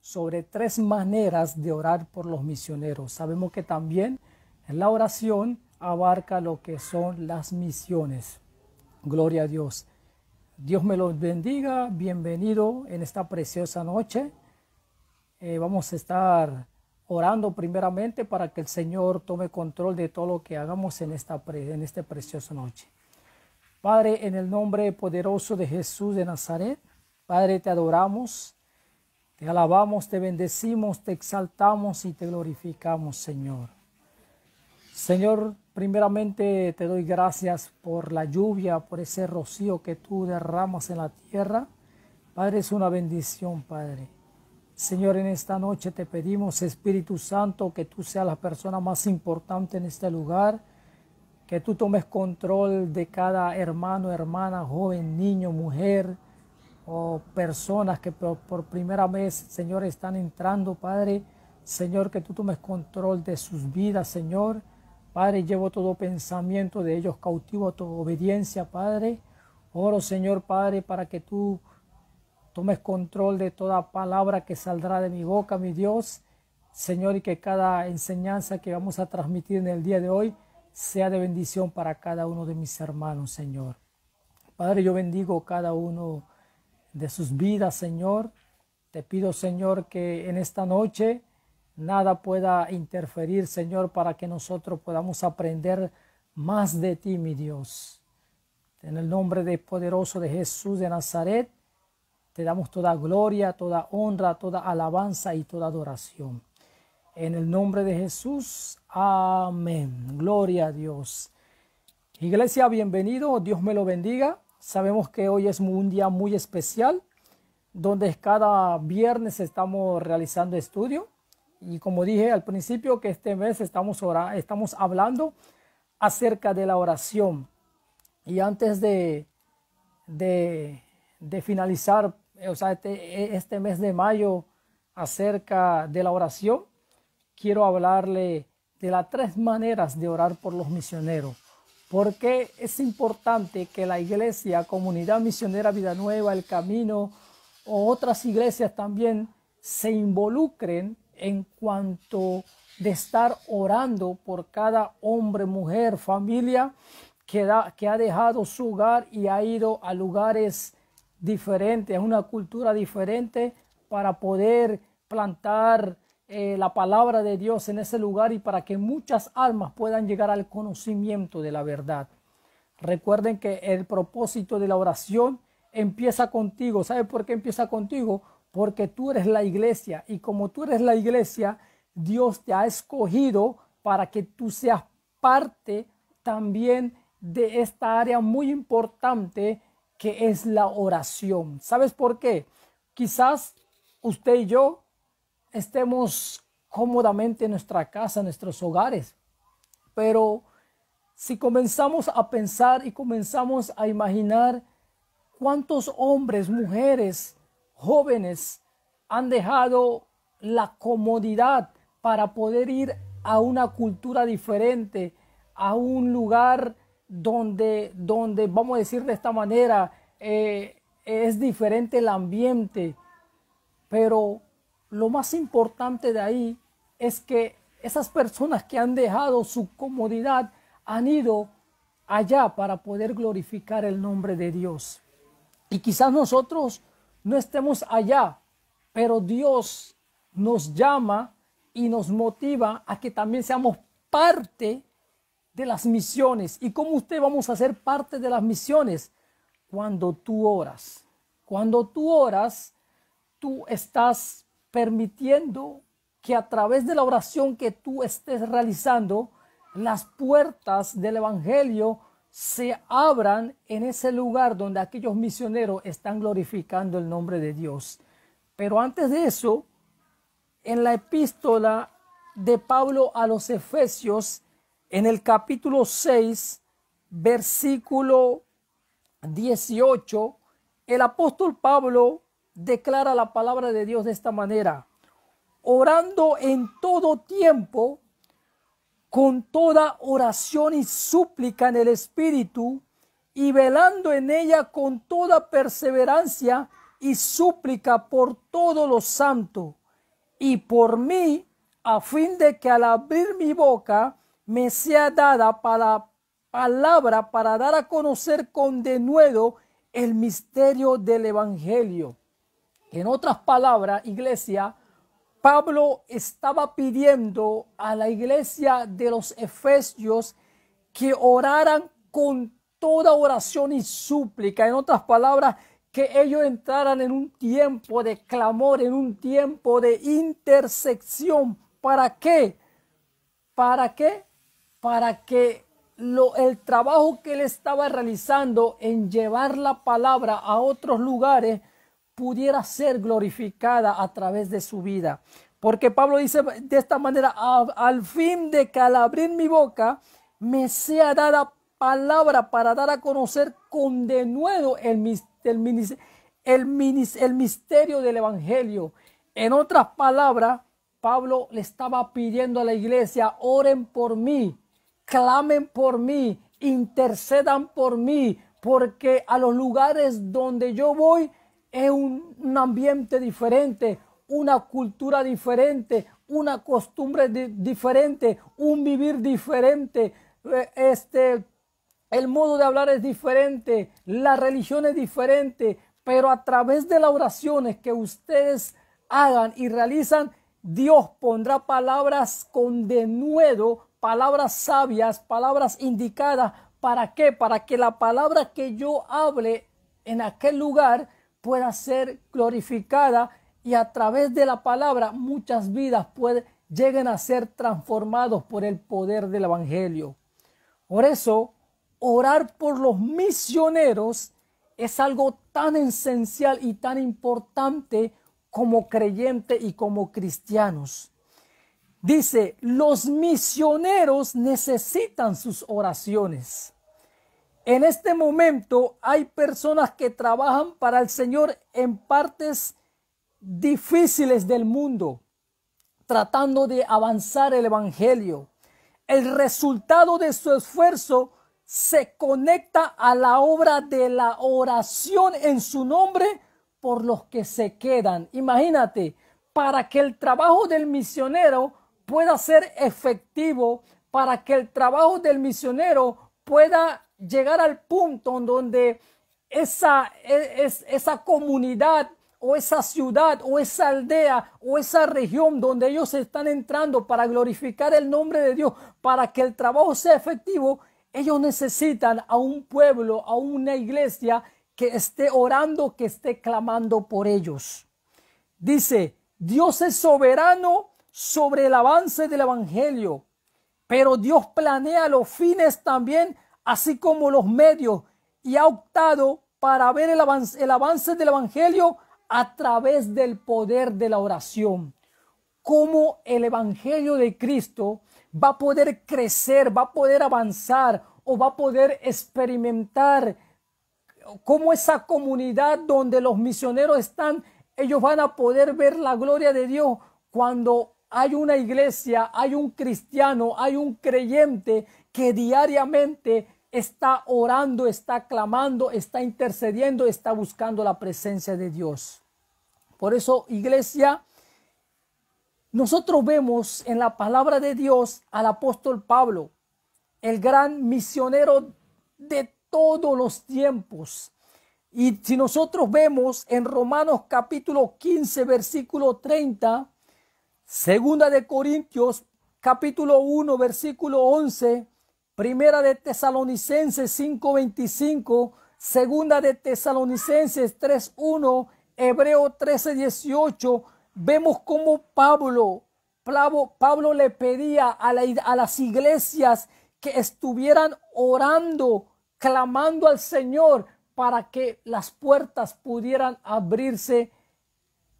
sobre tres maneras de orar por los misioneros. Sabemos que también la oración abarca lo que son las misiones. Gloria a Dios. Dios me los bendiga. Bienvenido en esta preciosa noche. Eh, vamos a estar orando primeramente para que el Señor tome control de todo lo que hagamos en esta, en esta preciosa noche. Padre, en el nombre poderoso de Jesús de Nazaret, Padre, te adoramos te alabamos, te bendecimos, te exaltamos y te glorificamos, Señor. Señor, primeramente te doy gracias por la lluvia, por ese rocío que tú derramas en la tierra. Padre, es una bendición, Padre. Señor, en esta noche te pedimos, Espíritu Santo, que tú seas la persona más importante en este lugar, que tú tomes control de cada hermano, hermana, joven, niño, mujer, o oh, personas que por, primera vez, Señor, están entrando, Padre. Señor, que tú tomes control de sus vidas, Señor. Padre, llevo todo pensamiento de ellos cautivo a tu obediencia, Padre. Oro, Señor, Padre, para que tú tomes control de toda palabra que saldrá de mi boca, mi Dios. Señor, y que cada enseñanza que vamos a transmitir en el día de hoy sea de bendición para cada uno de mis hermanos, Señor. Padre, yo bendigo cada uno de sus vidas, Señor. Te pido, Señor, que en esta noche nada pueda interferir, Señor, para que nosotros podamos aprender más de ti, mi Dios. En el nombre de poderoso de Jesús de Nazaret, te damos toda gloria, toda honra, toda alabanza y toda adoración. En el nombre de Jesús, amén. Gloria a Dios. Iglesia, bienvenido. Dios me lo bendiga. Sabemos que hoy es un día muy especial, donde cada viernes estamos realizando estudio. Y como dije al principio, que este mes estamos, estamos hablando acerca de la oración. Y antes de, de, finalizar, o sea, este, este mes de mayo acerca de la oración, quiero hablarle de las tres maneras de orar por los misioneros porque es importante que la iglesia, comunidad misionera Vida Nueva, El Camino o otras iglesias también se involucren en cuanto de estar orando por cada hombre, mujer, familia que, que ha dejado su hogar y ha ido a lugares diferentes, a una cultura diferente para poder plantar eh, la palabra de Dios en ese lugar y para que muchas almas puedan llegar al conocimiento de la verdad. Recuerden que el propósito de la oración empieza contigo. ¿Sabe por qué empieza contigo? Porque tú eres la iglesia y como tú eres la iglesia, Dios te ha escogido para que tú seas parte también de esta área muy importante que es la oración. ¿Sabes por qué? Quizás usted y yo estemos cómodamente en nuestra casa, en nuestros hogares. Pero si comenzamos a pensar y comenzamos a imaginar cuántos hombres, mujeres, jóvenes han dejado la comodidad para poder ir a una cultura diferente, a un lugar donde, donde vamos a decir de esta manera, eh, es diferente el ambiente, pero lo más importante de ahí es que esas personas que han dejado su comodidad han ido allá para poder glorificar el nombre de Dios. Y quizás nosotros no estemos allá, pero Dios nos llama y nos motiva a que también seamos parte de las misiones. ¿Y cómo usted vamos a ser parte de las misiones? Cuando tú oras. Cuando tú oras, tú estás permitiendo que a través de la oración que tú estés realizando, las puertas del Evangelio se abran en ese lugar donde aquellos misioneros están glorificando el nombre de Dios. Pero antes de eso, en la epístola de Pablo a los Efesios, en el capítulo 6, versículo 18, el apóstol Pablo declara la palabra de Dios de esta manera, orando en todo tiempo, con toda oración y súplica en el Espíritu, y velando en ella con toda perseverancia y súplica por todo lo santo y por mí, a fin de que al abrir mi boca me sea dada para palabra para dar a conocer con denuedo el misterio del Evangelio en otras palabras, iglesia, Pablo estaba pidiendo a la iglesia de los Efesios que oraran con toda oración y súplica. En otras palabras, que ellos entraran en un tiempo de clamor, en un tiempo de intersección. ¿Para qué? ¿Para qué? Para que el trabajo que él estaba realizando en llevar la palabra a otros lugares, pudiera ser glorificada a través de su vida. Porque Pablo dice de esta manera, al fin de que al abrir mi boca me sea dada palabra para dar a conocer con de el, el, el misterio del Evangelio. En otras palabras, Pablo le estaba pidiendo a la iglesia, oren por mí, clamen por mí, intercedan por mí, porque a los lugares donde yo voy, es un, ambiente diferente, una cultura diferente, una costumbre diferente, un vivir diferente, eh, este, el modo de hablar es diferente, la religión es diferente, pero a través de las oraciones que ustedes hagan y realizan, Dios pondrá palabras con denuedo, palabras sabias, palabras indicadas. ¿Para qué? Para que la palabra que yo hable en aquel lugar pueda ser glorificada y a través de la palabra muchas vidas pueden, lleguen a ser transformados por el poder del Evangelio. Por eso, orar por los misioneros es algo tan esencial y tan importante como creyente y como cristianos. Dice, los misioneros necesitan sus oraciones. En este momento hay personas que trabajan para el Señor en partes difíciles del mundo, tratando de avanzar el Evangelio. El resultado de su esfuerzo se conecta a la obra de la oración en su nombre por los que se quedan. Imagínate, para que el trabajo del misionero pueda ser efectivo, para que el trabajo del misionero pueda llegar al punto en donde esa, e, es, esa comunidad o esa ciudad o esa aldea o esa región donde ellos están entrando para glorificar el nombre de Dios, para que el trabajo sea efectivo, ellos necesitan a un pueblo, a una iglesia que esté orando, que esté clamando por ellos. Dice, Dios es soberano sobre el avance del Evangelio, pero Dios planea los fines también así como los medios, y ha optado para ver el avance, el avance del Evangelio a través del poder de la oración. Cómo el Evangelio de Cristo va a poder crecer, va a poder avanzar o va a poder experimentar cómo esa comunidad donde los misioneros están, ellos van a poder ver la gloria de Dios cuando hay una iglesia, hay un cristiano, hay un creyente que diariamente está orando, está clamando, está intercediendo, está buscando la presencia de Dios. Por eso, iglesia, nosotros vemos en la palabra de Dios al apóstol Pablo, el gran misionero de todos los tiempos. Y si nosotros vemos en Romanos capítulo 15, versículo 30, Segunda de Corintios capítulo 1, versículo 11, Primera de Tesalonicenses 5:25, segunda de Tesalonicenses 3:1, Hebreo 13:18, vemos cómo Pablo, Pablo, Pablo le pedía a, a las iglesias que estuvieran orando, clamando al Señor para que las puertas pudieran abrirse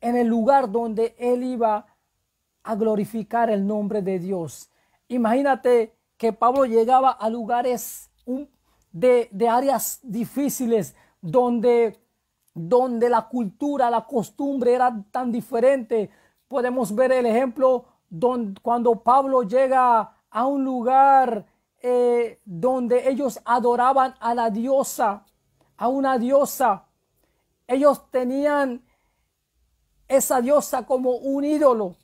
en el lugar donde él iba a glorificar el nombre de Dios. Imagínate que Pablo llegaba a lugares de, áreas difíciles donde, donde la cultura, la costumbre era tan diferente. Podemos ver el ejemplo donde, cuando Pablo llega a un lugar eh, donde ellos adoraban a la diosa, a una diosa. Ellos tenían esa diosa como un ídolo.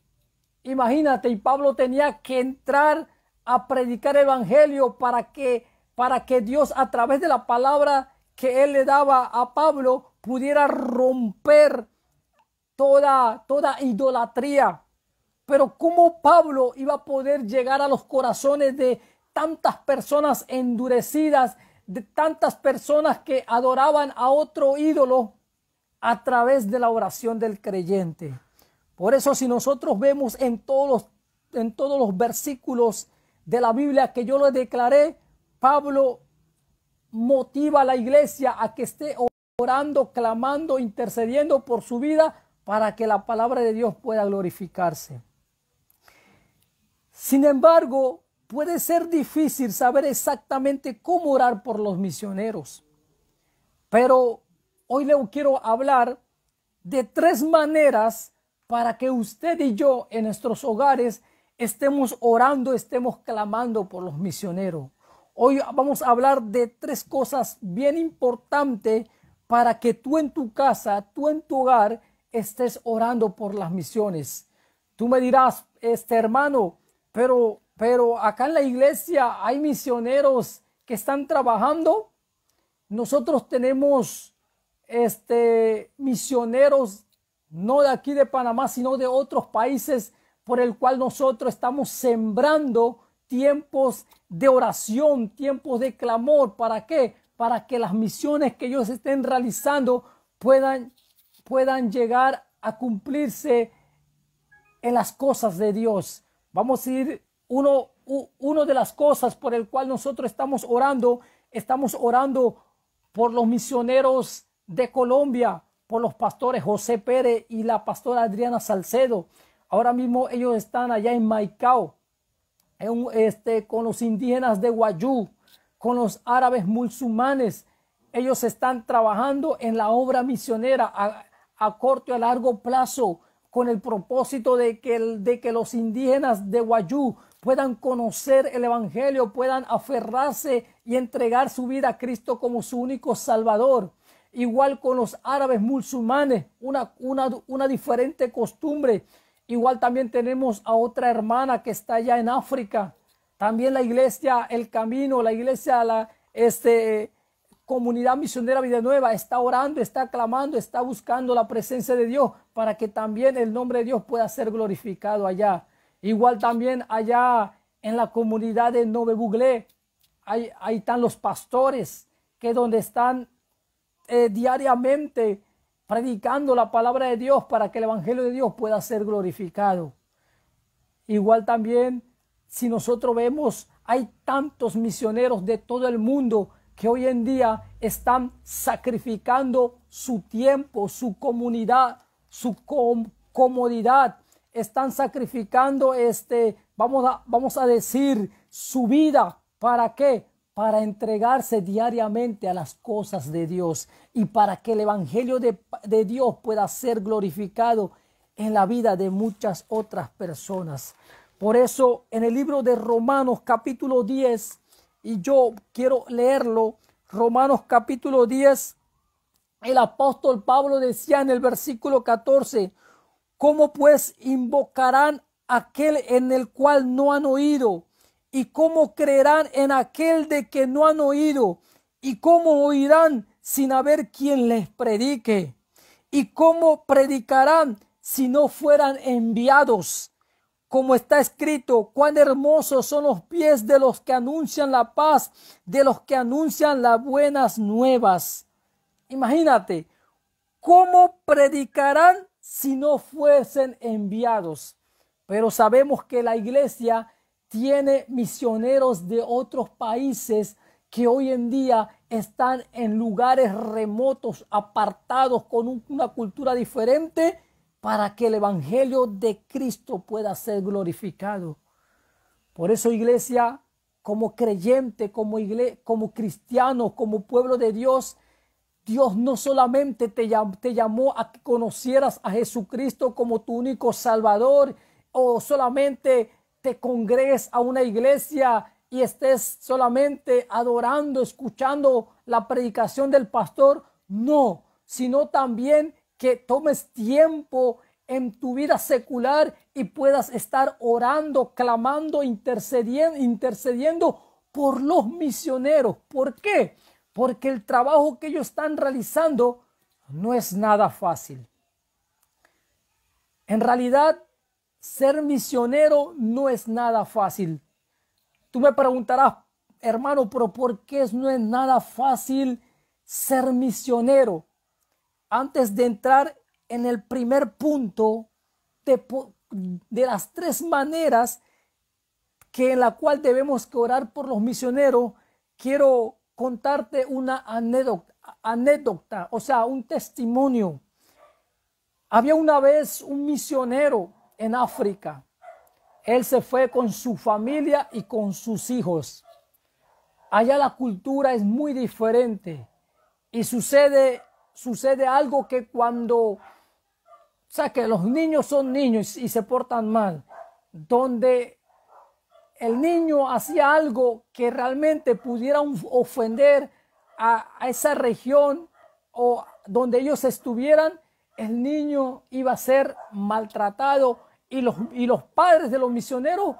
Imagínate, y Pablo tenía que entrar a predicar evangelio para que para que Dios a través de la palabra que él le daba a Pablo pudiera romper toda toda idolatría. Pero cómo Pablo iba a poder llegar a los corazones de tantas personas endurecidas, de tantas personas que adoraban a otro ídolo a través de la oración del creyente. Por eso si nosotros vemos en todos en todos los versículos de la Biblia que yo lo declaré, Pablo motiva a la iglesia a que esté orando, clamando, intercediendo por su vida para que la palabra de Dios pueda glorificarse. Sin embargo, puede ser difícil saber exactamente cómo orar por los misioneros. Pero hoy le quiero hablar de tres maneras para que usted y yo en nuestros hogares estemos orando, estemos clamando por los misioneros. Hoy vamos a hablar de tres cosas bien importantes para que tú en tu casa, tú en tu hogar, estés orando por las misiones. Tú me dirás, este hermano, pero, pero acá en la iglesia hay misioneros que están trabajando. Nosotros tenemos este, misioneros, no de aquí de Panamá, sino de otros países por el cual nosotros estamos sembrando tiempos de oración, tiempos de clamor. ¿Para qué? Para que las misiones que ellos estén realizando puedan, puedan llegar a cumplirse en las cosas de Dios. Vamos a ir, uno, uno de las cosas por el cual nosotros estamos orando, estamos orando por los misioneros de Colombia, por los pastores José Pérez y la pastora Adriana Salcedo. Ahora mismo ellos están allá en Maicao, este, con los indígenas de Guayú, con los árabes musulmanes. Ellos están trabajando en la obra misionera a, corto y a largo plazo con el propósito de que, los indígenas de Guayú puedan conocer el Evangelio, puedan aferrarse y entregar su vida a Cristo como su único Salvador. Igual con los árabes musulmanes, una diferente costumbre Igual también tenemos a otra hermana que está allá en África. También la iglesia El Camino, la iglesia, la este, comunidad misionera Vida Nueva está orando, está clamando, está buscando la presencia de Dios para que también el nombre de Dios pueda ser glorificado allá. Igual también allá en la comunidad de Nove ahí, ahí están los pastores que donde están eh, diariamente predicando la palabra de Dios para que el Evangelio de Dios pueda ser glorificado. Igual también, si nosotros vemos, hay tantos misioneros de todo el mundo que hoy en día están sacrificando su tiempo, su comunidad, su comodidad, están sacrificando este, vamos a, vamos a decir, su vida. ¿Para qué? para entregarse diariamente a las cosas de Dios y para que el Evangelio de, Dios pueda ser glorificado en la vida de muchas otras personas. Por eso en el libro de Romanos capítulo 10, y yo quiero leerlo, Romanos capítulo 10, el apóstol Pablo decía en el versículo 14, ¿cómo pues invocarán aquel en el cual no han oído? ¿Y cómo creerán en aquel de que no han oído? ¿Y cómo oirán sin haber quien les predique? ¿Y cómo predicarán si no fueran enviados? Como está escrito, cuán hermosos son los pies de los que anuncian la paz, de los que anuncian las buenas nuevas. Imagínate, ¿cómo predicarán si no fuesen enviados? Pero sabemos que la iglesia tiene misioneros de otros países que hoy en día están en lugares remotos, apartados, con una cultura diferente, para que el Evangelio de Cristo pueda ser glorificado. Por eso, iglesia, como creyente, como, como cristiano, como pueblo de Dios, Dios no solamente te llamó a que conocieras a Jesucristo como tu único Salvador, o solamente te congregues a una iglesia y estés solamente adorando, escuchando la predicación del pastor. No, sino también que tomes tiempo en tu vida secular y puedas estar orando, clamando, intercediendo, intercediendo por los misioneros. ¿Por qué? Porque el trabajo que ellos están realizando no es nada fácil. En realidad, ser misionero no es nada fácil. Tú me preguntarás, hermano, pero ¿por qué no es nada fácil ser misionero? Antes de entrar en el primer punto de, las tres maneras que en la cual debemos orar por los misioneros, quiero contarte una anécdota, o sea, un testimonio. Había una vez un misionero en África. Él se fue con su familia y con sus hijos. Allá la cultura es muy diferente y sucede, sucede algo que cuando, o sea, que los niños son niños y se portan mal, donde el niño hacía algo que realmente pudiera ofender a esa región o donde ellos estuvieran, el niño iba a ser maltratado y los, y los padres de los misioneros,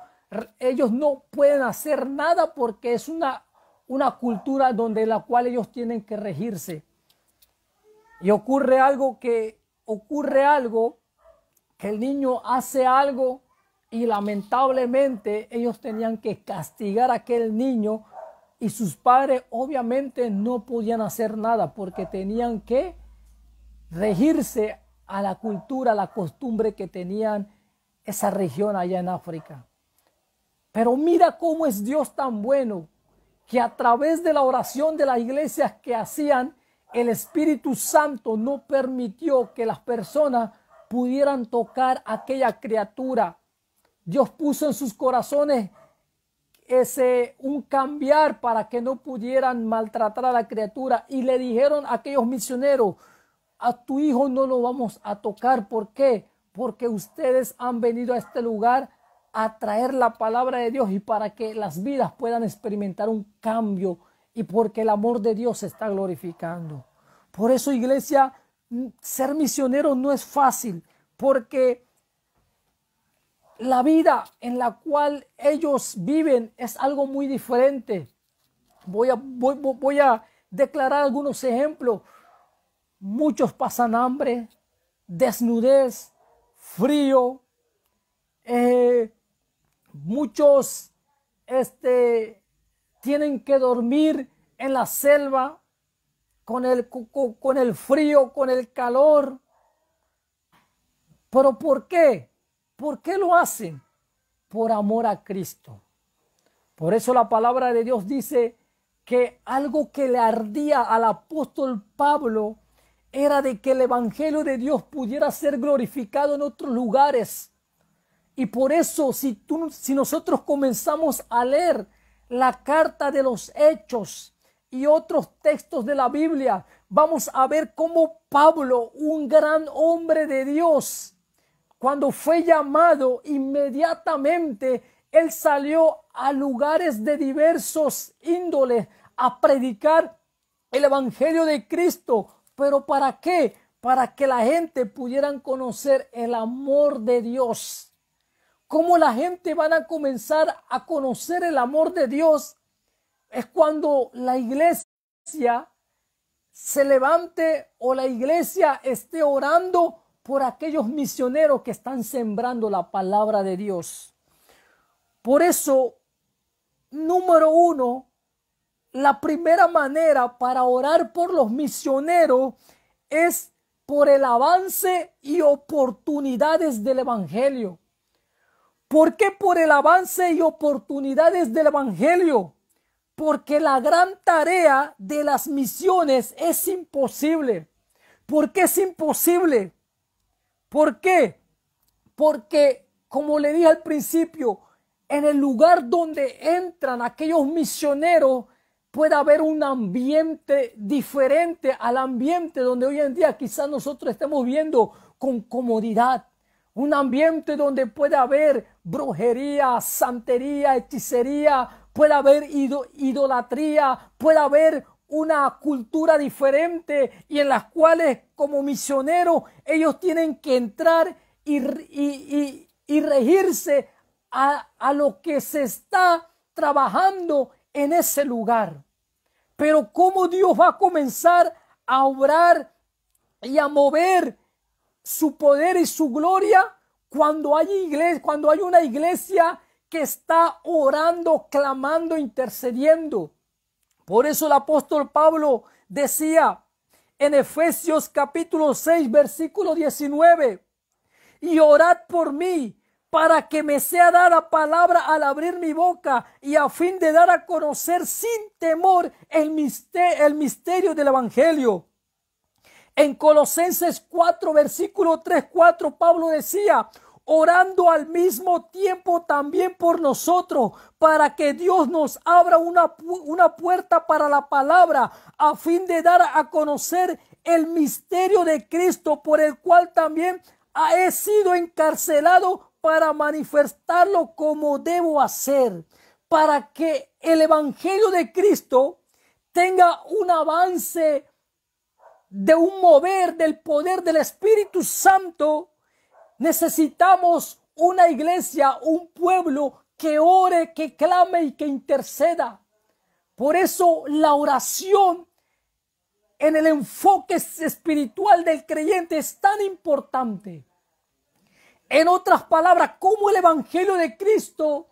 ellos no pueden hacer nada porque es una, una cultura donde la cual ellos tienen que regirse. Y ocurre algo que ocurre algo que el niño hace algo y lamentablemente ellos tenían que castigar a aquel niño y sus padres obviamente no podían hacer nada porque tenían que regirse a la cultura, a la costumbre que tenían esa región allá en África. Pero mira cómo es Dios tan bueno, que a través de la oración de las iglesias que hacían, el Espíritu Santo no permitió que las personas pudieran tocar aquella criatura. Dios puso en sus corazones ese un cambiar para que no pudieran maltratar a la criatura y le dijeron a aquellos misioneros, a tu hijo no lo vamos a tocar. ¿Por qué? Porque ustedes han venido a este lugar a traer la palabra de Dios y para que las vidas puedan experimentar un cambio y porque el amor de Dios se está glorificando. Por eso, iglesia, ser misionero no es fácil, porque la vida en la cual ellos viven es algo muy diferente. Voy a, voy, voy a declarar algunos ejemplos. Muchos pasan hambre, desnudez, frío. Eh, muchos este, tienen que dormir en la selva con el, con el frío, con el calor. Pero ¿por qué? ¿Por qué lo hacen? Por amor a Cristo. Por eso la palabra de Dios dice que algo que le ardía al apóstol Pablo era de que el Evangelio de Dios pudiera ser glorificado en otros lugares. Y por eso, si, tú, si nosotros comenzamos a leer la carta de los hechos y otros textos de la Biblia, vamos a ver cómo Pablo, un gran hombre de Dios, cuando fue llamado inmediatamente, él salió a lugares de diversos índoles a predicar el Evangelio de Cristo ¿Pero para qué? Para que la gente pudieran conocer el amor de Dios. ¿Cómo la gente van a comenzar a conocer el amor de Dios? Es cuando la iglesia se levante o la iglesia esté orando por aquellos misioneros que están sembrando la palabra de Dios. Por eso, número uno, la primera manera para orar por los misioneros es por el avance y oportunidades del Evangelio. ¿Por qué por el avance y oportunidades del Evangelio? Porque la gran tarea de las misiones es imposible. ¿Por qué es imposible? ¿Por qué? Porque, como le dije al principio, en el lugar donde entran aquellos misioneros, Puede haber un ambiente diferente al ambiente donde hoy en día quizás nosotros estemos viendo con comodidad. Un ambiente donde puede haber brujería, santería, hechicería, puede haber idolatría, puede haber una cultura diferente y en las cuales como misioneros ellos tienen que entrar y, regirse a lo que se está trabajando en ese lugar. Pero cómo Dios va a comenzar a obrar y a mover su poder y su gloria cuando hay iglesia, cuando hay una iglesia que está orando, clamando, intercediendo. Por eso el apóstol Pablo decía en Efesios capítulo 6 versículo 19, y orad por mí para que me sea dada palabra al abrir mi boca y a fin de dar a conocer sin temor el misterio, del Evangelio. En Colosenses 4, versículo 3, 4, Pablo decía, orando al mismo tiempo también por nosotros, para que Dios nos abra una, una, puerta para la palabra, a fin de dar a conocer el misterio de Cristo, por el cual también he sido encarcelado para manifestarlo como debo hacer, para que el Evangelio de Cristo tenga un avance de un mover del poder del Espíritu Santo, necesitamos una iglesia, un pueblo que ore, que clame y que interceda. Por eso la oración en el enfoque espiritual del creyente es tan importante. En otras palabras, ¿cómo el Evangelio de Cristo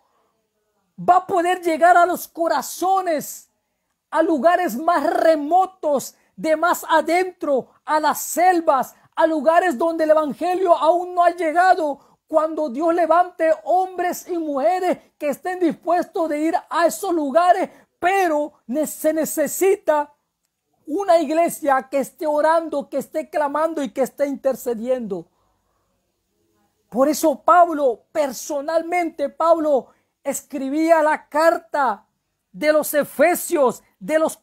va a poder llegar a los corazones, a lugares más remotos, de más adentro, a las selvas, a lugares donde el Evangelio aún no ha llegado? Cuando Dios levante hombres y mujeres que estén dispuestos de ir a esos lugares, pero se necesita una iglesia que esté orando, que esté clamando y que esté intercediendo. Por eso Pablo, personalmente Pablo, escribía la carta de los Efesios, de los,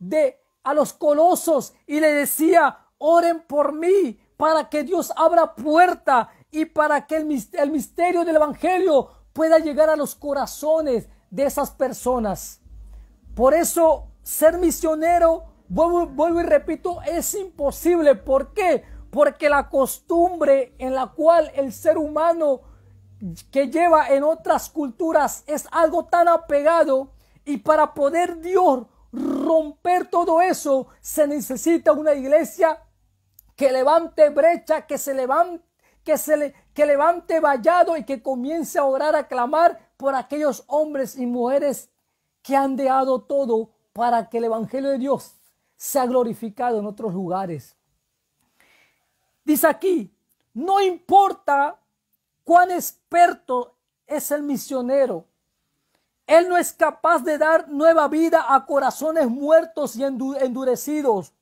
de, a los Colosos y le decía, oren por mí para que Dios abra puerta y para que el, misterio del Evangelio pueda llegar a los corazones de esas personas. Por eso ser misionero, vuelvo y repito, es imposible. ¿Por qué? Porque la costumbre en la cual el ser humano que lleva en otras culturas es algo tan apegado y para poder Dios romper todo eso se necesita una iglesia que levante brecha, que se levante, que se le, levante vallado y que comience a orar, a clamar por aquellos hombres y mujeres que han dejado todo para que el Evangelio de Dios sea glorificado en otros lugares. Dice aquí, no importa cuán experto es el misionero, él no es capaz de dar nueva vida a corazones muertos y endurecidos,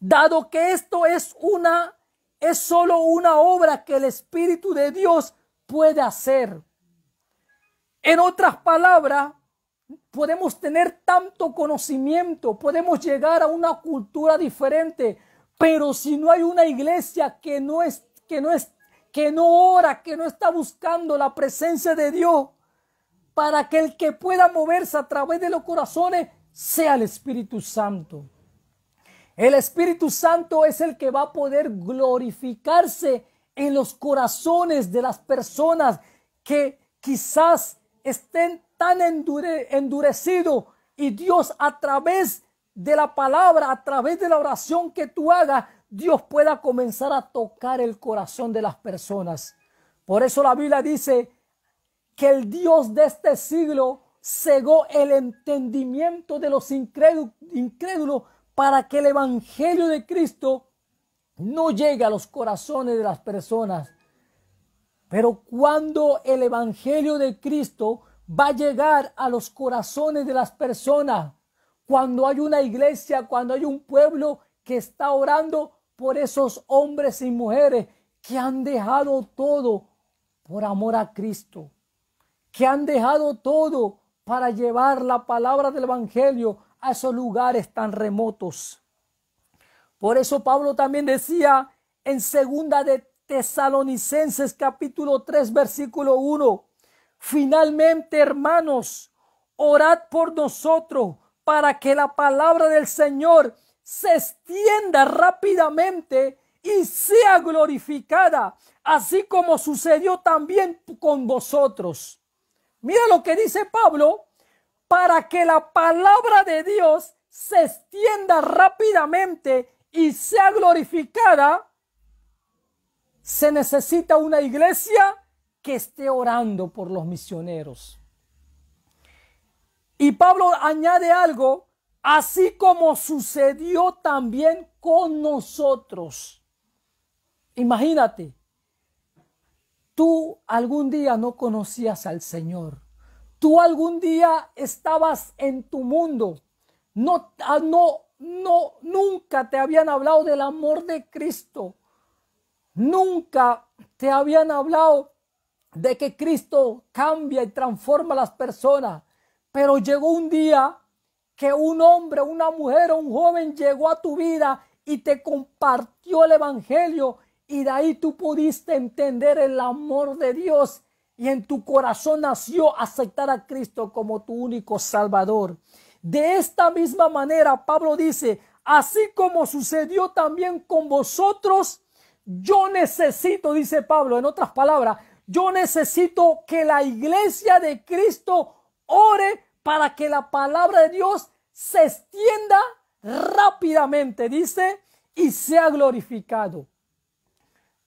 dado que esto es una es solo una obra que el espíritu de Dios puede hacer. En otras palabras, podemos tener tanto conocimiento, podemos llegar a una cultura diferente, pero si no hay una iglesia que no es que no es que no ora, que no está buscando la presencia de Dios, para que el que pueda moverse a través de los corazones sea el Espíritu Santo. El Espíritu Santo es el que va a poder glorificarse en los corazones de las personas que quizás estén tan endurecidos y Dios a través de la palabra, a través de la oración que tú hagas, Dios pueda comenzar a tocar el corazón de las personas. Por eso la Biblia dice que el Dios de este siglo cegó el entendimiento de los incrédulos para que el Evangelio de Cristo no llegue a los corazones de las personas. Pero cuando el Evangelio de Cristo va a llegar a los corazones de las personas, cuando hay una iglesia, cuando hay un pueblo que está orando por esos hombres y mujeres que han dejado todo por amor a Cristo, que han dejado todo para llevar la palabra del Evangelio a esos lugares tan remotos. Por eso Pablo también decía en segunda de Tesalonicenses capítulo 3 versículo 1, finalmente hermanos, orad por nosotros para que la palabra del Señor se extienda rápidamente y sea glorificada, así como sucedió también con vosotros. Mira lo que dice Pablo, para que la palabra de Dios se extienda rápidamente y sea glorificada, se necesita una iglesia que esté orando por los misioneros. Y Pablo añade algo, así como sucedió también con nosotros. Imagínate, tú algún día no conocías al Señor, tú algún día estabas en tu mundo, no, ah, no, no, nunca te habían hablado del amor de Cristo, nunca te habían hablado de que Cristo cambia y transforma a las personas. Pero llegó un día que un hombre, una mujer o un joven llegó a tu vida y te compartió el Evangelio y de ahí tú pudiste entender el amor de Dios y en tu corazón nació aceptar a Cristo como tu único Salvador. De esta misma manera, Pablo dice, así como sucedió también con vosotros, yo necesito, dice Pablo, en otras palabras, yo necesito que la iglesia de Cristo ore para que la palabra de Dios se extienda rápidamente, dice, y sea glorificado.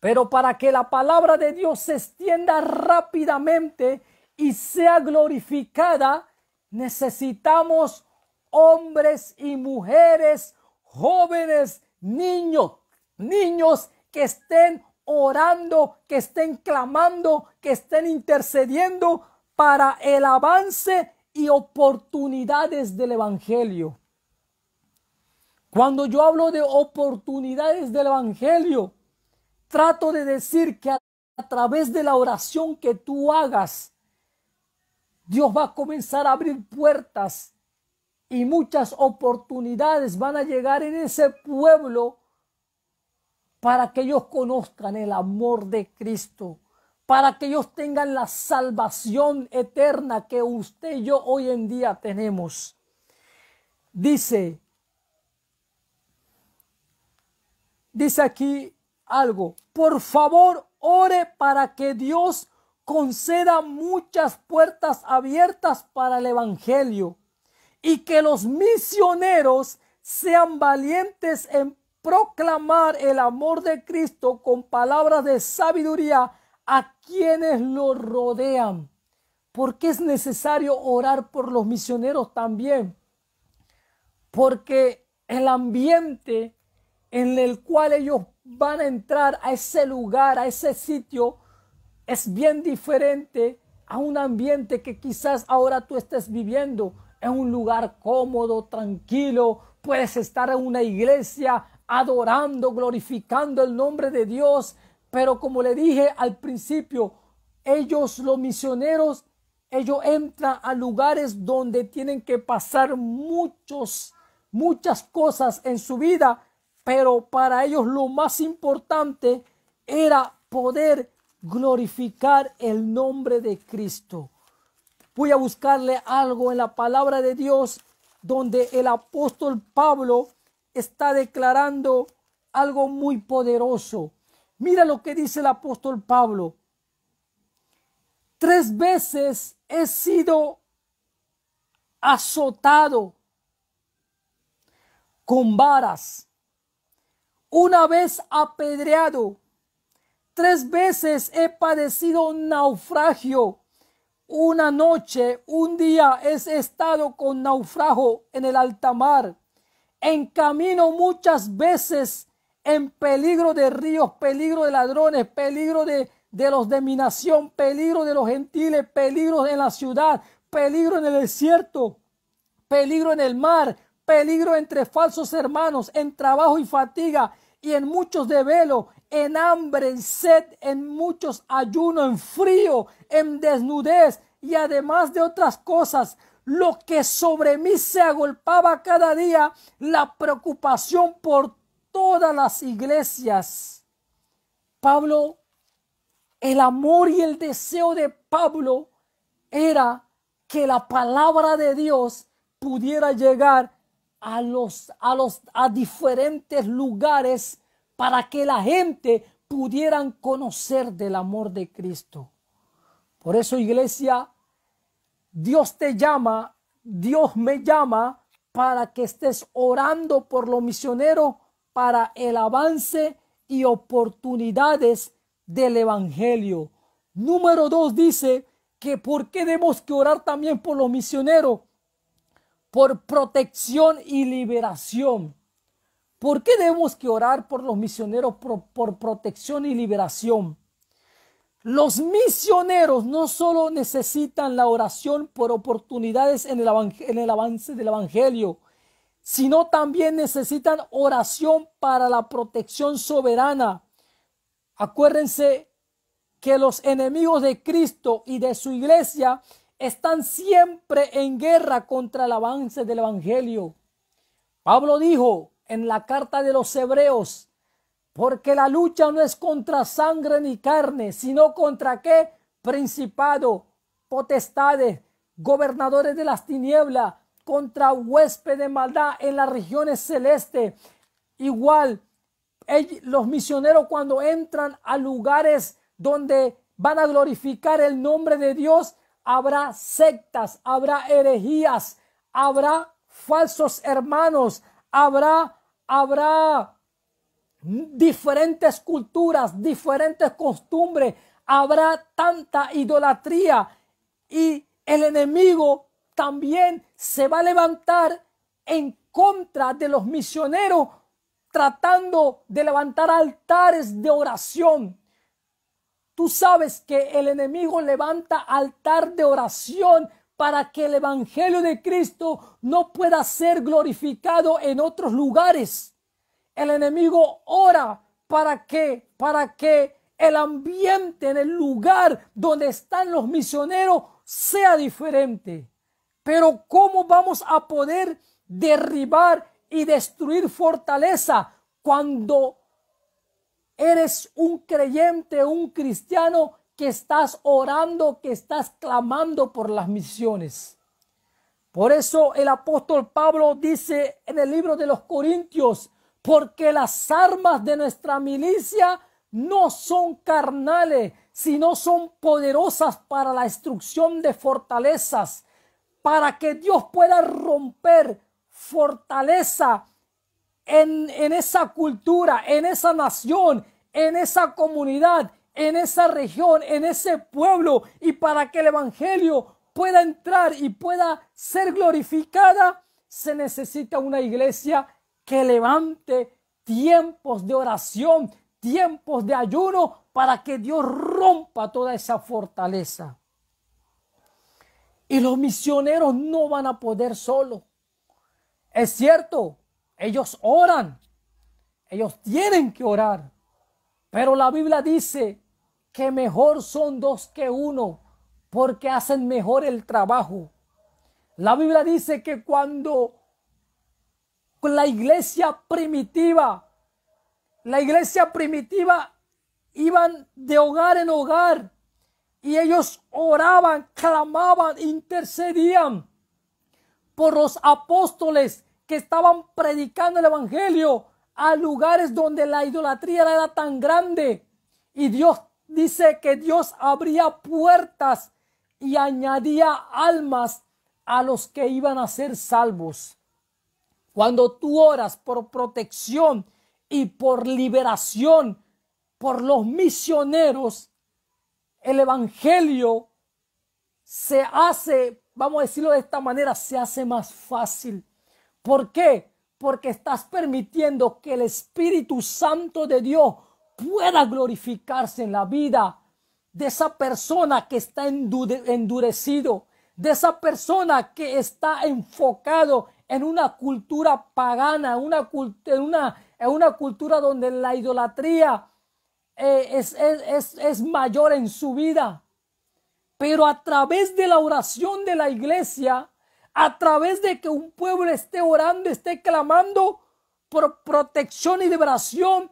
Pero para que la palabra de Dios se extienda rápidamente y sea glorificada, necesitamos hombres y mujeres, jóvenes, niños, niños que estén orando, que estén clamando, que estén intercediendo para el avance y oportunidades del Evangelio. Cuando yo hablo de oportunidades del Evangelio, trato de decir que a, través de la oración que tú hagas, Dios va a comenzar a abrir puertas y muchas oportunidades van a llegar en ese pueblo para que ellos conozcan el amor de Cristo para que ellos tengan la salvación eterna que usted y yo hoy en día tenemos. Dice, dice aquí algo, por favor ore para que Dios conceda muchas puertas abiertas para el Evangelio y que los misioneros sean valientes en proclamar el amor de Cristo con palabras de sabiduría a quienes lo rodean. Porque es necesario orar por los misioneros también. Porque el ambiente en el cual ellos van a entrar a ese lugar, a ese sitio, es bien diferente a un ambiente que quizás ahora tú estés viviendo. en un lugar cómodo, tranquilo, puedes estar en una iglesia adorando, glorificando el nombre de Dios, pero como le dije al principio, ellos los misioneros, ellos entran a lugares donde tienen que pasar muchos, muchas cosas en su vida, pero para ellos lo más importante era poder glorificar el nombre de Cristo. Voy a buscarle algo en la palabra de Dios donde el apóstol Pablo está declarando algo muy poderoso. Mira lo que dice el apóstol Pablo. Tres veces he sido azotado con varas, una vez apedreado, tres veces he padecido naufragio, una noche, un día he estado con naufragio en el alta mar, en camino muchas veces en peligro de ríos, peligro de ladrones, peligro de, de los de mi nación, peligro de los gentiles, peligro en la ciudad, peligro en el desierto, peligro en el mar, peligro entre falsos hermanos, en trabajo y fatiga, y en muchos de velo, en hambre, en sed, en muchos ayuno, en frío, en desnudez, y además de otras cosas, lo que sobre mí se agolpaba cada día, la preocupación por todas las iglesias. Pablo, el amor y el deseo de Pablo era que la palabra de Dios pudiera llegar a los a los a diferentes lugares para que la gente pudieran conocer del amor de Cristo. Por eso, iglesia, Dios te llama, Dios me llama para que estés orando por los misioneros para el avance y oportunidades del Evangelio. Número dos dice que por qué debemos que orar también por los misioneros, por protección y liberación. ¿Por qué debemos que orar por los misioneros por, protección y liberación? Los misioneros no solo necesitan la oración por oportunidades en el, en el avance del Evangelio, sino también necesitan oración para la protección soberana. Acuérdense que los enemigos de Cristo y de su iglesia están siempre en guerra contra el avance del Evangelio. Pablo dijo en la carta de los Hebreos, porque la lucha no es contra sangre ni carne, sino contra qué? Principado, potestades, gobernadores de las tinieblas, contra huésped de maldad en las regiones celestes. Igual, los misioneros cuando entran a lugares donde van a glorificar el nombre de Dios, habrá sectas, habrá herejías, habrá falsos hermanos, habrá, habrá diferentes culturas, diferentes costumbres, habrá tanta idolatría y el enemigo también se va a levantar en contra de los misioneros tratando de levantar altares de oración. Tú sabes que el enemigo levanta altar de oración para que el Evangelio de Cristo no pueda ser glorificado en otros lugares. El enemigo ora para que, para que el ambiente en el lugar donde están los misioneros sea diferente. Pero ¿cómo vamos a poder derribar y destruir fortaleza cuando eres un creyente, un cristiano que estás orando, que estás clamando por las misiones? Por eso el apóstol Pablo dice en el libro de los Corintios, porque las armas de nuestra milicia no son carnales, sino son poderosas para la destrucción de fortalezas para que Dios pueda romper fortaleza en, esa cultura, en esa nación, en esa comunidad, en esa región, en ese pueblo, y para que el Evangelio pueda entrar y pueda ser glorificada, se necesita una iglesia que levante tiempos de oración, tiempos de ayuno, para que Dios rompa toda esa fortaleza. Y los misioneros no van a poder solo. Es cierto, ellos oran, ellos tienen que orar, pero la Biblia dice que mejor son dos que uno porque hacen mejor el trabajo. La Biblia dice que cuando la iglesia primitiva, la iglesia primitiva iban de hogar en hogar y ellos oraban, clamaban, intercedían por los apóstoles que estaban predicando el Evangelio a lugares donde la idolatría era tan grande. Y Dios dice que Dios abría puertas y añadía almas a los que iban a ser salvos. Cuando tú oras por protección y por liberación por los misioneros, el Evangelio se hace, vamos a decirlo de esta manera, se hace más fácil. ¿Por qué? Porque estás permitiendo que el Espíritu Santo de Dios pueda glorificarse en la vida de esa persona que está endurecido, de esa persona que está enfocado en una cultura pagana, una, en, una, en una cultura donde la idolatría eh, es, es, es mayor en su vida. Pero a través de la oración de la iglesia, a través de que un pueblo esté orando, esté clamando por protección y liberación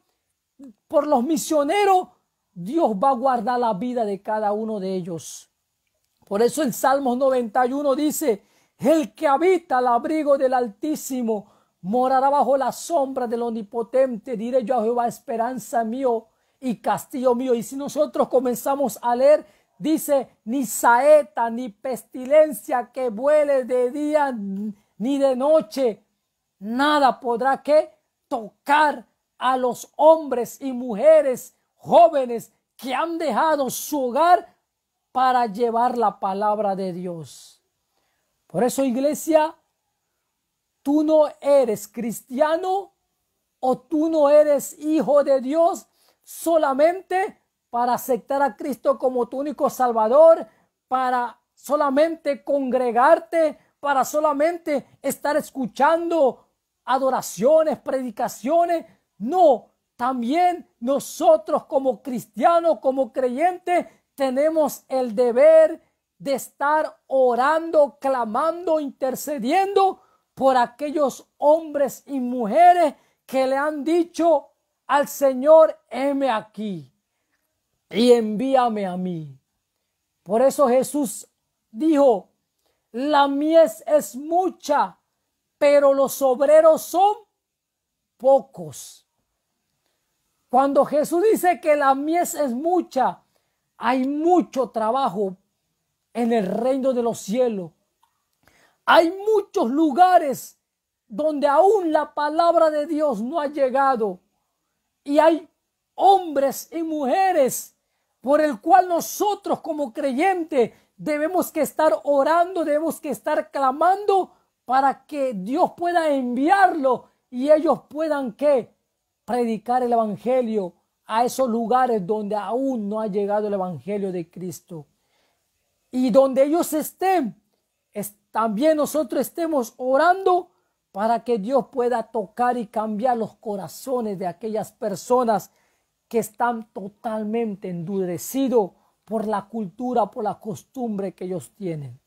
por los misioneros, Dios va a guardar la vida de cada uno de ellos. Por eso el Salmo 91 dice, el que habita al abrigo del Altísimo morará bajo la sombra del Omnipotente. Diré yo a Jehová, esperanza mío, y castillo mío. Y si nosotros comenzamos a leer, dice, ni saeta, ni pestilencia que vuele de día ni de noche, nada podrá que tocar a los hombres y mujeres jóvenes que han dejado su hogar para llevar la palabra de Dios. Por eso, iglesia, tú no eres cristiano o tú no eres hijo de Dios solamente para aceptar a Cristo como tu único Salvador, para solamente congregarte, para solamente estar escuchando adoraciones, predicaciones. No, también nosotros como cristianos, como creyentes, tenemos el deber de estar orando, clamando, intercediendo por aquellos hombres y mujeres que le han dicho al Señor, heme aquí y envíame a mí. Por eso Jesús dijo, la mies es mucha, pero los obreros son pocos. Cuando Jesús dice que la mies es mucha, hay mucho trabajo en el reino de los cielos. Hay muchos lugares donde aún la palabra de Dios no ha llegado. Y hay hombres y mujeres por el cual nosotros como creyentes debemos que estar orando, debemos que estar clamando para que Dios pueda enviarlo y ellos puedan que predicar el evangelio a esos lugares donde aún no ha llegado el evangelio de Cristo. Y donde ellos estén, también nosotros estemos orando para que Dios pueda tocar y cambiar los corazones de aquellas personas que están totalmente endurecidos por la cultura, por la costumbre que ellos tienen.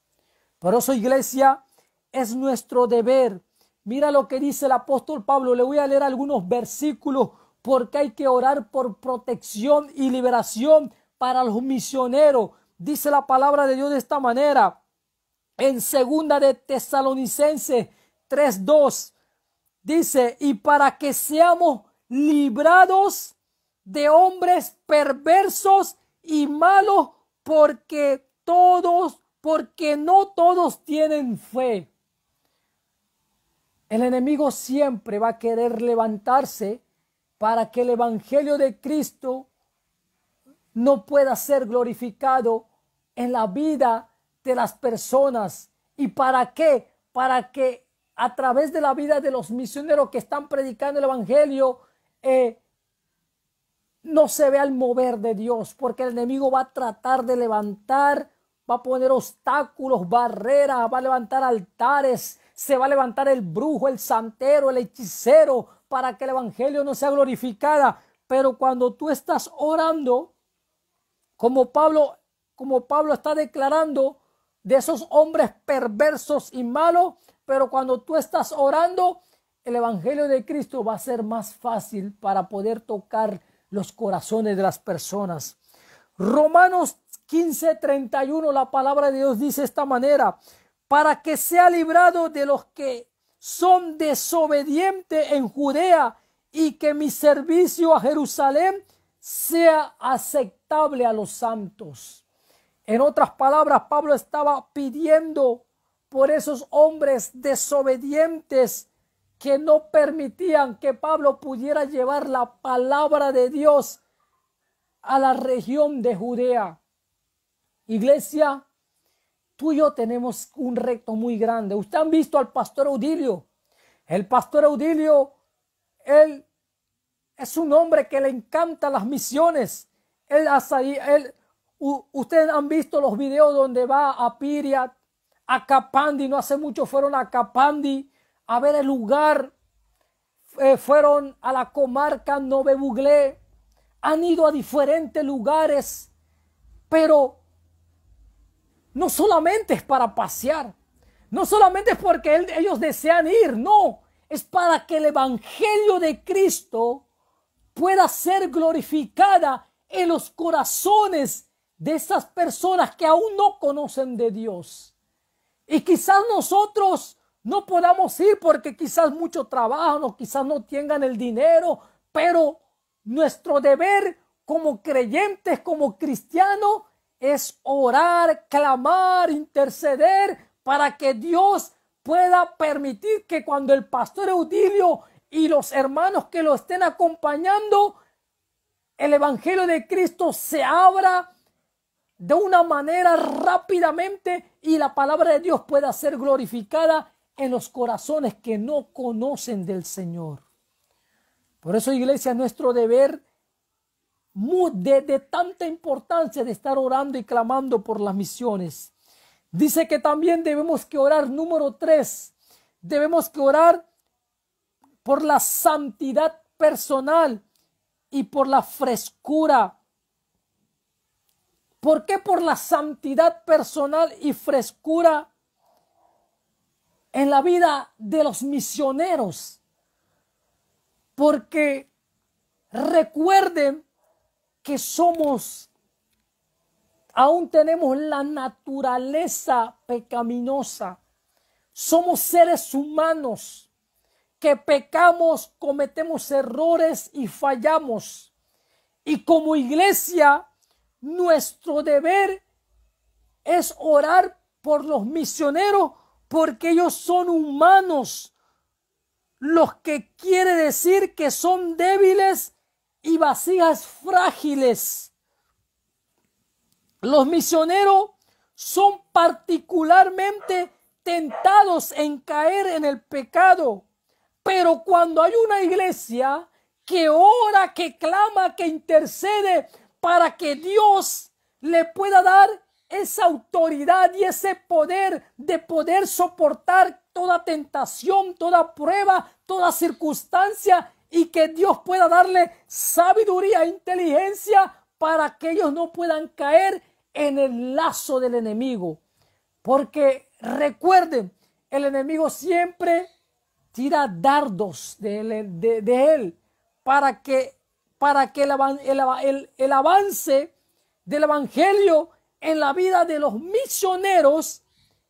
Por eso, iglesia, es nuestro deber. Mira lo que dice el apóstol Pablo. Le voy a leer algunos versículos porque hay que orar por protección y liberación para los misioneros. Dice la palabra de Dios de esta manera. En segunda de Tesalonicenses 3.2 dice, y para que seamos librados de hombres perversos y malos, porque todos, porque no todos tienen fe. El enemigo siempre va a querer levantarse para que el Evangelio de Cristo no pueda ser glorificado en la vida de las personas. ¿Y para qué? Para que a través de la vida de los misioneros que están predicando el Evangelio, eh, no se ve el mover de Dios, porque el enemigo va a tratar de levantar, va a poner obstáculos, barreras, va a levantar altares, se va a levantar el brujo, el santero, el hechicero, para que el Evangelio no sea glorificada. Pero cuando tú estás orando, como Pablo, como Pablo está declarando, de esos hombres perversos y malos, pero cuando tú estás orando, el Evangelio de Cristo va a ser más fácil para poder tocar los corazones de las personas. Romanos 15, 31, la palabra de Dios dice de esta manera, para que sea librado de los que son desobedientes en Judea y que mi servicio a Jerusalén sea aceptable a los santos. En otras palabras, Pablo estaba pidiendo por esos hombres desobedientes que no permitían que Pablo pudiera llevar la palabra de Dios a la región de Judea. Iglesia, tú y yo tenemos un reto muy grande. usted han visto al pastor Audilio. El pastor Audilio, él es un hombre que le encanta las misiones. Él, él, ustedes han visto los videos donde va a Piria, Acapandi, Capandi, no hace mucho fueron a Capandi a ver el lugar, eh, fueron a la comarca Nove Buglé, han ido a diferentes lugares, pero no solamente es para pasear, no solamente es porque ellos desean ir, no, es para que el Evangelio de Cristo pueda ser glorificada en los corazones de esas personas que aún no conocen de Dios. Y quizás nosotros no podamos ir porque quizás mucho trabajo, quizás no tengan el dinero, pero nuestro deber como creyentes, como cristianos, es orar, clamar, interceder para que Dios pueda permitir que cuando el pastor Eudilio y los hermanos que lo estén acompañando, el Evangelio de Cristo se abra de una manera rápidamente y la palabra de Dios pueda ser glorificada en los corazones que no conocen del Señor. Por eso, iglesia, nuestro deber de, de tanta importancia de estar orando y clamando por las misiones. Dice que también debemos que orar, número tres, debemos que orar por la santidad personal y por la frescura ¿Por qué? Por la santidad personal y frescura en la vida de los misioneros. Porque recuerden que somos, aún tenemos la naturaleza pecaminosa. Somos seres humanos que pecamos, cometemos errores y fallamos. Y como iglesia nuestro deber es orar por los misioneros porque ellos son humanos, los que quiere decir que son débiles y vacías frágiles. Los misioneros son particularmente tentados en caer en el pecado, pero cuando hay una iglesia que ora, que clama, que intercede para que Dios le pueda dar esa autoridad y ese poder de poder soportar toda tentación, toda prueba, toda circunstancia y que Dios pueda darle sabiduría e inteligencia para que ellos no puedan caer en el lazo del enemigo. Porque recuerden, el enemigo siempre tira dardos de él, de él para que para que el, avance del Evangelio en la vida de los misioneros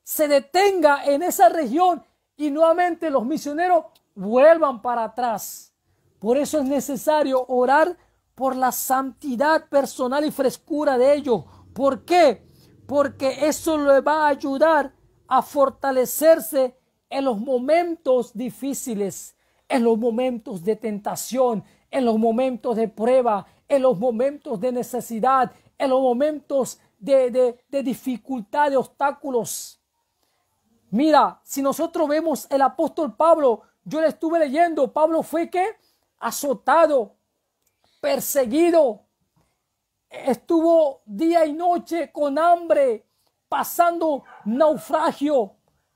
se detenga en esa región y nuevamente los misioneros vuelvan para atrás. Por eso es necesario orar por la santidad personal y frescura de ellos. ¿Por qué? Porque eso le va a ayudar a fortalecerse en los momentos difíciles, en los momentos de tentación, en los momentos de prueba, en los momentos de necesidad, en los momentos de, dificultad, de obstáculos. Mira, si nosotros vemos el apóstol Pablo, yo le estuve leyendo, Pablo fue que azotado, perseguido, estuvo día y noche con hambre, pasando naufragio,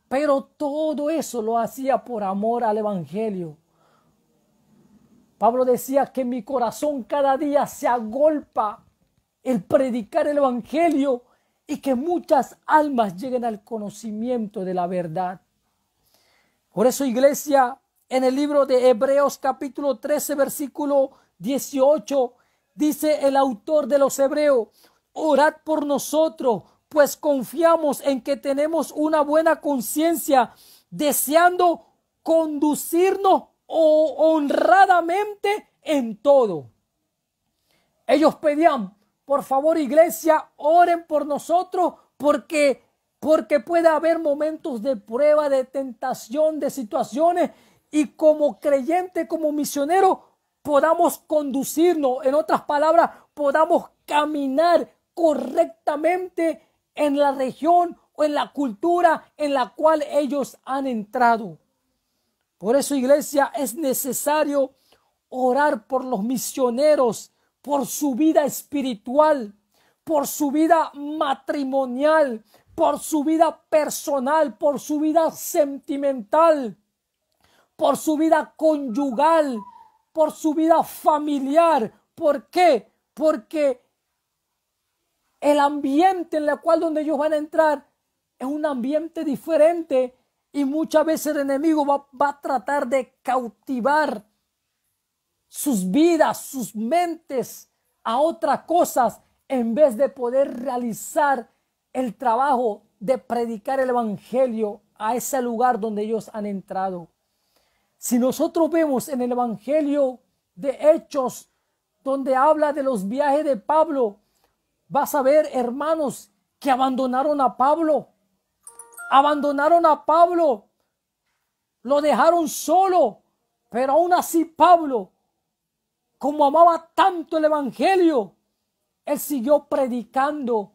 pero todo eso lo hacía por amor al Evangelio. Pablo decía que mi corazón cada día se agolpa el predicar el Evangelio y que muchas almas lleguen al conocimiento de la verdad. Por eso, iglesia, en el libro de Hebreos capítulo 13, versículo 18, dice el autor de los Hebreos, orad por nosotros, pues confiamos en que tenemos una buena conciencia, deseando conducirnos honradamente en todo. Ellos pedían, por favor iglesia, oren por nosotros porque porque puede haber momentos de prueba, de tentación, de situaciones y como creyente, como misionero, podamos conducirnos, en otras palabras, podamos caminar correctamente en la región o en la cultura en la cual ellos han entrado. Por eso, iglesia, es necesario orar por los misioneros, por su vida espiritual, por su vida matrimonial, por su vida personal, por su vida sentimental, por su vida conyugal, por su vida familiar. ¿Por qué? Porque el ambiente en el cual donde ellos van a entrar es un ambiente diferente y muchas veces el enemigo va, va a tratar de cautivar sus vidas, sus mentes a otras cosas en vez de poder realizar el trabajo de predicar el Evangelio a ese lugar donde ellos han entrado. Si nosotros vemos en el Evangelio de Hechos, donde habla de los viajes de Pablo, vas a ver hermanos que abandonaron a Pablo, abandonaron a Pablo, lo dejaron solo, pero aún así Pablo, como amaba tanto el Evangelio, él siguió predicando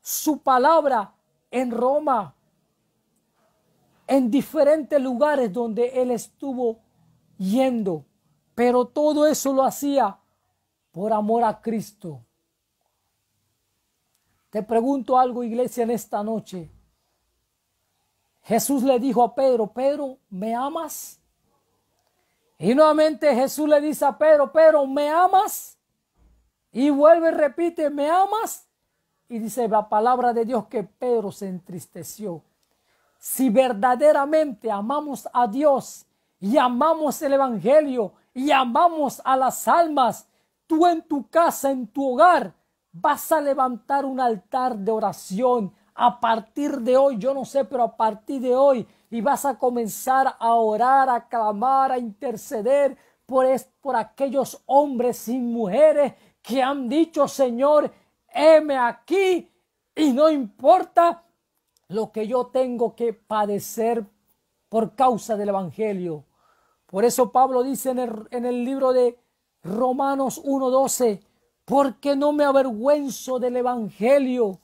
su palabra en Roma, en diferentes lugares donde él estuvo yendo, pero todo eso lo hacía por amor a Cristo. Te pregunto algo, iglesia, en esta noche. Jesús le dijo a Pedro, Pedro, ¿me amas? Y nuevamente Jesús le dice a Pedro, Pedro, ¿me amas? Y vuelve y repite, ¿me amas? Y dice la palabra de Dios que Pedro se entristeció. Si verdaderamente amamos a Dios y amamos el Evangelio y amamos a las almas, tú en tu casa, en tu hogar, vas a levantar un altar de oración a partir de hoy, yo no sé, pero a partir de hoy, y vas a comenzar a orar, a clamar, a interceder por, es, por aquellos hombres y mujeres que han dicho, Señor, heme aquí y no importa lo que yo tengo que padecer por causa del Evangelio. Por eso Pablo dice en el, en el libro de Romanos 1.12, porque no me avergüenzo del Evangelio,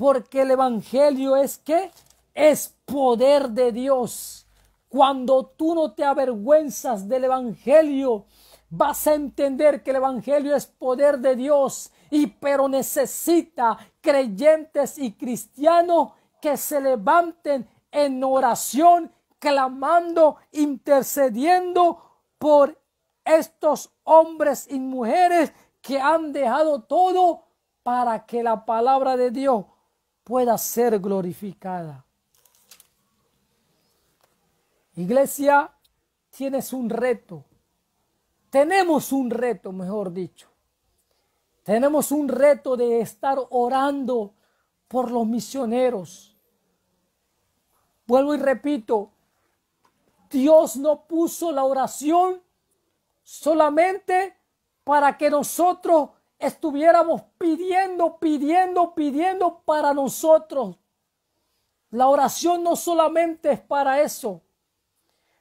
porque el Evangelio es que es poder de Dios. Cuando tú no te avergüenzas del Evangelio, vas a entender que el Evangelio es poder de Dios y pero necesita creyentes y cristianos que se levanten en oración, clamando, intercediendo por estos hombres y mujeres que han dejado todo para que la palabra de Dios pueda ser glorificada. Iglesia, tienes un reto. Tenemos un reto, mejor dicho. Tenemos un reto de estar orando por los misioneros. Vuelvo y repito, Dios no puso la oración solamente para que nosotros estuviéramos pidiendo, pidiendo, pidiendo para nosotros. La oración no solamente es para eso.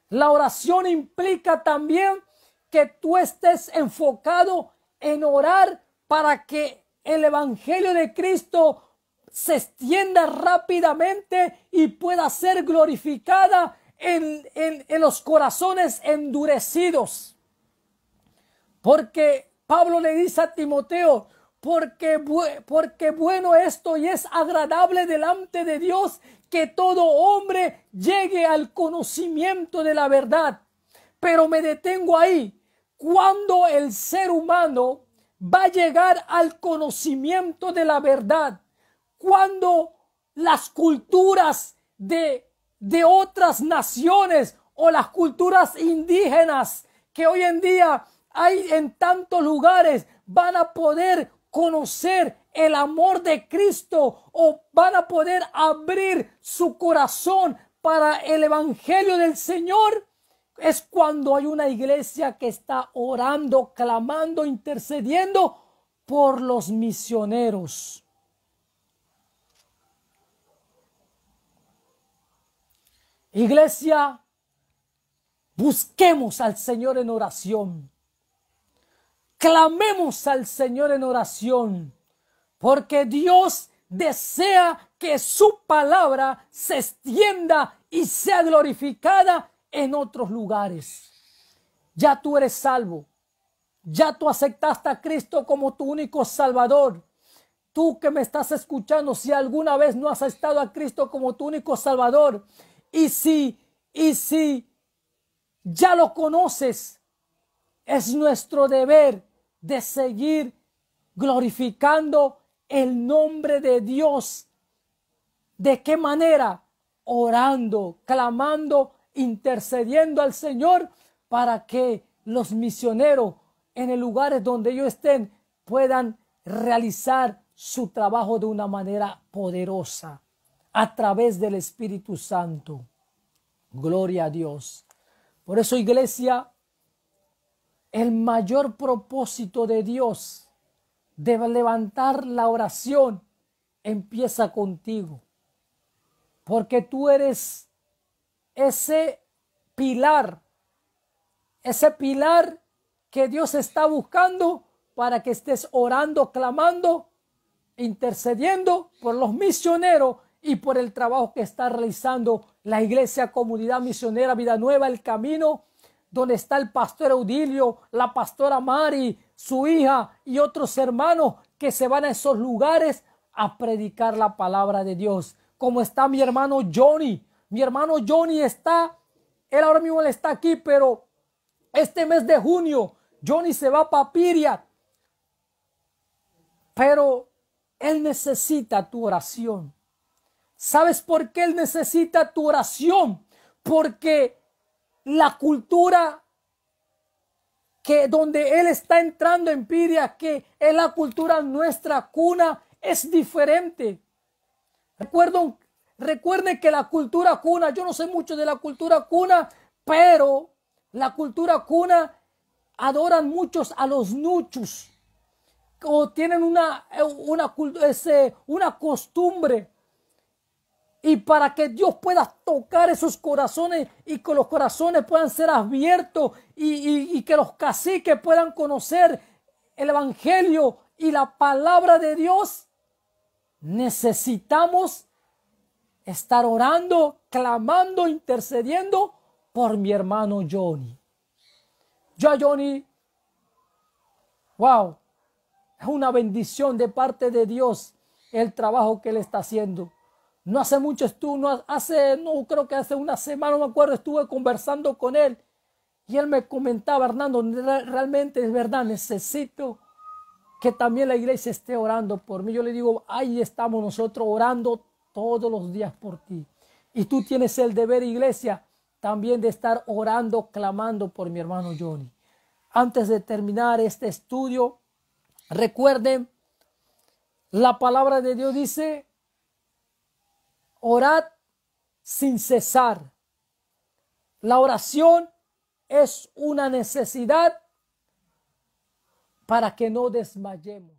La oración implica también que tú estés enfocado en orar para que el Evangelio de Cristo se extienda rápidamente y pueda ser glorificada en, en los corazones endurecidos. Porque Pablo le dice a Timoteo, porque, porque bueno esto y es agradable delante de Dios que todo hombre llegue al conocimiento de la verdad. Pero me detengo ahí. Cuando el ser humano va a llegar al conocimiento de la verdad, cuando las culturas de, de otras naciones o las culturas indígenas que hoy en día hay en tantos lugares, van a poder conocer el amor de Cristo o van a poder abrir su corazón para el Evangelio del Señor. Es cuando hay una iglesia que está orando, clamando, intercediendo por los misioneros. Iglesia, busquemos al Señor en oración. Clamemos al Señor en oración, porque Dios desea que su palabra se extienda y sea glorificada en otros lugares. Ya tú eres salvo. Ya tú aceptaste a Cristo como tu único Salvador. Tú que me estás escuchando, si alguna vez no has estado a Cristo como tu único Salvador, y si, y si ya lo conoces, es nuestro deber de seguir glorificando el nombre de Dios. ¿De qué manera? Orando, clamando, intercediendo al Señor para que los misioneros en el lugar donde ellos estén puedan realizar su trabajo de una manera poderosa a través del Espíritu Santo. Gloria a Dios. Por eso, iglesia, el mayor propósito de Dios de levantar la oración empieza contigo. Porque tú eres ese pilar, ese pilar que Dios está buscando para que estés orando, clamando, intercediendo por los misioneros y por el trabajo que está realizando la iglesia, comunidad misionera, vida nueva, el camino donde está el pastor Eudilio, la pastora Mari, su hija y otros hermanos que se van a esos lugares a predicar la palabra de Dios. Como está mi hermano Johnny. Mi hermano Johnny está, él ahora mismo está aquí, pero este mes de junio Johnny se va a Papiria, Pero él necesita tu oración. ¿Sabes por qué él necesita tu oración? Porque la cultura que donde él está entrando en Piria, que es la cultura nuestra cuna, es diferente. recuerden recuerden que la cultura cuna, yo no sé mucho de la cultura cuna, pero la cultura cuna adoran muchos a los nuchos, o tienen una, eh, una, una costumbre y para que Dios pueda tocar esos corazones y que los corazones puedan ser abiertos y, que los caciques puedan conocer el Evangelio y la palabra de Dios, necesitamos estar orando, clamando, intercediendo por mi hermano Johnny. Ya Johnny, wow, es una bendición de parte de Dios el trabajo que él está haciendo. No hace mucho estuve, no hace, no creo que hace una semana, no me acuerdo, estuve conversando con él y él me comentaba, Hernando, realmente es verdad, necesito que también la iglesia esté orando por mí. Yo le digo, ahí estamos nosotros orando todos los días por ti. Y tú tienes el deber, iglesia, también de estar orando, clamando por mi hermano Johnny. Antes de terminar este estudio, recuerden, la palabra de Dios dice Orad sin cesar. La oración es una necesidad para que no desmayemos.